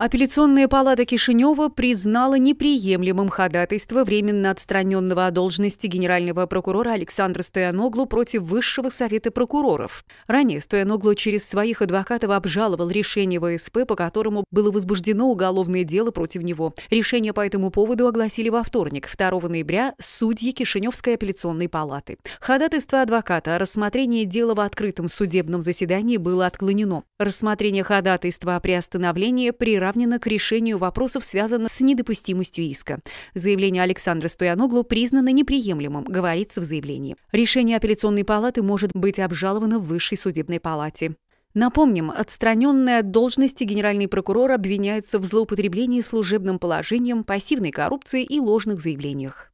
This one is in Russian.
Апелляционная палата Кишинева признала неприемлемым ходатайство временно отстраненного от должности генерального прокурора Александра Стояноглу против Высшего совета прокуроров. Ранее Стояноглу через своих адвокатов обжаловал решение ВСП, по которому было возбуждено уголовное дело против него. Решение по этому поводу огласили во вторник, 2 ноября, судьи Кишиневской апелляционной палаты. Ходатайство адвоката о рассмотрении дела в открытом судебном заседании было отклонено. Рассмотрение ходатайства о приостановлении при приравнена к решению вопросов, связанных с недопустимостью иска. Заявление Александра Стояноглу признано неприемлемым, говорится в заявлении. Решение апелляционной палаты может быть обжаловано в высшей судебной палате. Напомним, отстраненная от должности генеральный прокурор обвиняется в злоупотреблении служебным положением, пассивной коррупции и ложных заявлениях.